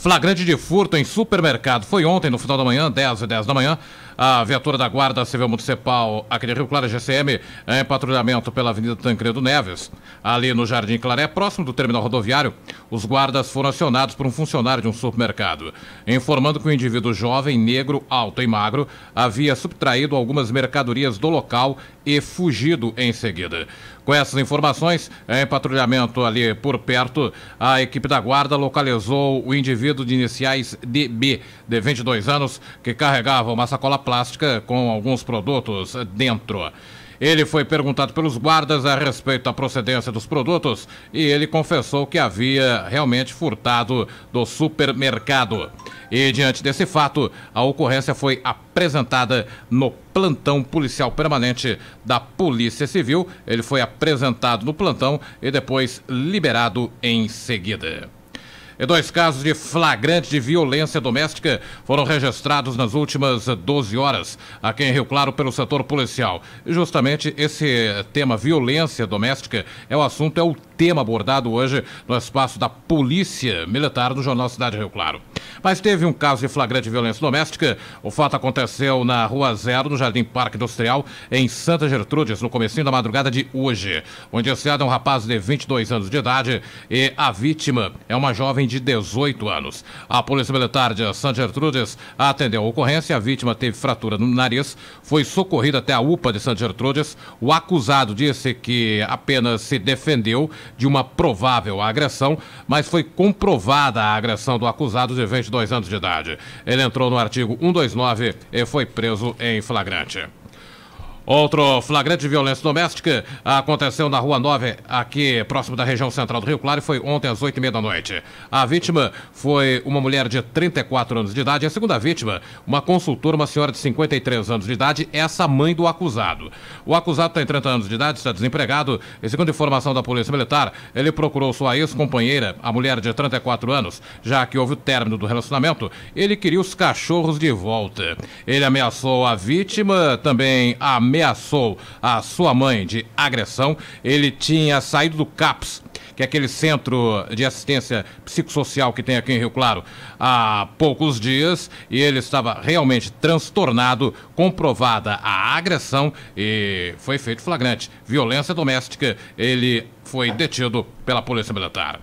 Flagrante de furto em supermercado foi ontem, no final da manhã, 10 e 10 da manhã. A viatura da Guarda Civil Municipal aqui de Rio Claro, GCM, em patrulhamento pela Avenida Tancredo Neves, ali no Jardim Claré, próximo do terminal rodoviário, os guardas foram acionados por um funcionário de um supermercado, informando que o um indivíduo jovem, negro, alto e magro, havia subtraído algumas mercadorias do local e fugido em seguida. Com essas informações, em patrulhamento ali por perto, a equipe da guarda localizou o indivíduo de iniciais DB, de 22 anos, que carregava uma sacola plástica plástica com alguns produtos dentro. Ele foi perguntado pelos guardas a respeito da procedência dos produtos e ele confessou que havia realmente furtado do supermercado. E diante desse fato, a ocorrência foi apresentada no plantão policial permanente da Polícia Civil. Ele foi apresentado no plantão e depois liberado em seguida e dois casos de flagrante de violência doméstica foram registrados nas últimas 12 horas, aqui em Rio Claro, pelo setor policial. E justamente esse tema, violência doméstica, é o assunto, é o tema abordado hoje no espaço da Polícia Militar do Jornal Cidade Rio Claro. Mas teve um caso de flagrante de violência doméstica. O fato aconteceu na Rua Zero, no Jardim Parque Industrial, em Santa Gertrudes, no comecinho da madrugada de hoje. O indiciado é um rapaz de 22 anos de idade e a vítima é uma jovem de 18 anos. A Polícia Militar de San Gertrudes atendeu a ocorrência. A vítima teve fratura no nariz, foi socorrida até a UPA de San Gertrudes. O acusado disse que apenas se defendeu de uma provável agressão, mas foi comprovada a agressão do acusado de 22 anos de idade. Ele entrou no artigo 129 e foi preso em flagrante. Outro flagrante de violência doméstica aconteceu na Rua 9, aqui próximo da região central do Rio Claro, e foi ontem às 8 e meia da noite. A vítima foi uma mulher de 34 anos de idade. A segunda vítima, uma consultora, uma senhora de 53 anos de idade, essa mãe do acusado. O acusado tem 30 anos de idade, está desempregado e, segundo informação da Polícia Militar, ele procurou sua ex-companheira, a mulher de 34 anos, já que houve o término do relacionamento. Ele queria os cachorros de volta. Ele ameaçou a vítima, também ameaçou ameaçou a sua mãe de agressão, ele tinha saído do CAPS, que é aquele centro de assistência psicossocial que tem aqui em Rio Claro, há poucos dias, e ele estava realmente transtornado, comprovada a agressão e foi feito flagrante. Violência doméstica, ele foi detido pela Polícia Militar.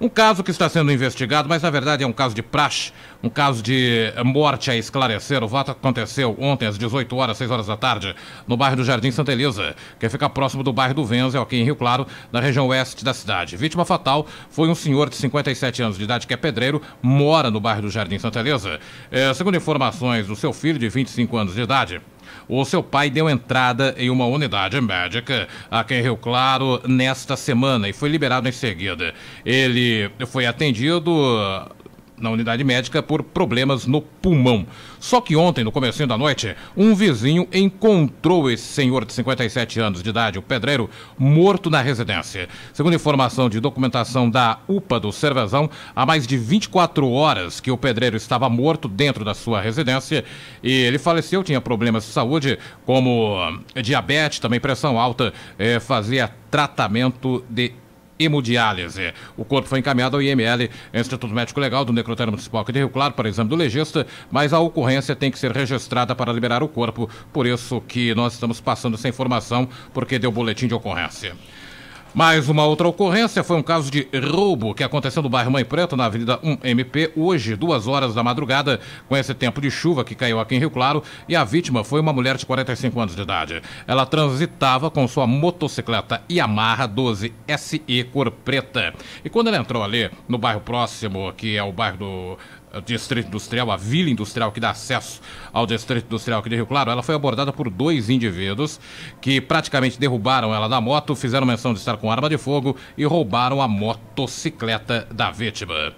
Um caso que está sendo investigado, mas na verdade é um caso de praxe, um caso de morte a esclarecer. O voto aconteceu ontem às 18 horas, 6 horas da tarde, no bairro do Jardim Santa Elisa, que fica próximo do bairro do Venzel, aqui em Rio Claro, na região oeste da cidade. Vítima fatal foi um senhor de 57 anos de idade, que é pedreiro, mora no bairro do Jardim Santa Elisa. É, segundo informações do seu filho de 25 anos de idade, o seu pai deu entrada em uma unidade médica aqui em Rio Claro nesta semana e foi liberado em seguida. Ele foi atendido na unidade médica por problemas no pulmão. Só que ontem, no começo da noite, um vizinho encontrou esse senhor de 57 anos de idade, o pedreiro, morto na residência. Segundo informação de documentação da UPA do Cervezão, há mais de 24 horas que o pedreiro estava morto dentro da sua residência e ele faleceu, tinha problemas de saúde, como eh, diabetes, também pressão alta, eh, fazia tratamento de hemodiálise. O corpo foi encaminhado ao IML, Instituto Médico Legal do Necrotério Municipal aqui de Rio Claro, para exame do legista, mas a ocorrência tem que ser registrada para liberar o corpo. Por isso que nós estamos passando essa informação, porque deu boletim de ocorrência. Mais uma outra ocorrência foi um caso de roubo que aconteceu no bairro Mãe Preta, na Avenida 1MP, hoje, duas horas da madrugada, com esse tempo de chuva que caiu aqui em Rio Claro, e a vítima foi uma mulher de 45 anos de idade. Ela transitava com sua motocicleta Yamaha 12 SE cor preta. E quando ela entrou ali no bairro próximo, que é o bairro do é distrito industrial, a vila industrial que dá acesso ao distrito industrial aqui de Rio Claro, ela foi abordada por dois indivíduos que praticamente derrubaram ela da moto, fizeram menção de estar com arma de fogo e roubaram a motocicleta da vítima.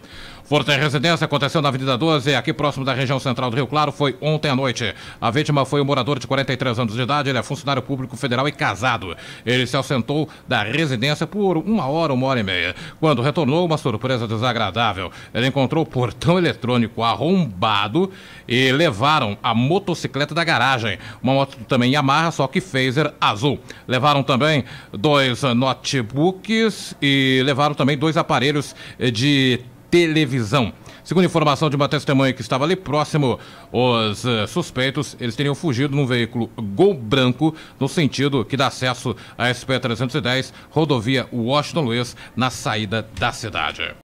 Furto em residência aconteceu na Avenida 12, aqui próximo da região central do Rio Claro, foi ontem à noite. A vítima foi um morador de 43 anos de idade, ele é funcionário público federal e casado. Ele se ausentou da residência por uma hora, uma hora e meia. Quando retornou, uma surpresa desagradável. Ele encontrou o portão eletrônico arrombado e levaram a motocicleta da garagem. Uma moto também Yamaha, só que Phaser azul. Levaram também dois notebooks e levaram também dois aparelhos de televisão. Segundo informação de uma testemunha que estava ali próximo, os uh, suspeitos eles teriam fugido num veículo Gol Branco, no sentido que dá acesso à SP-310, rodovia Washington Luiz, na saída da cidade.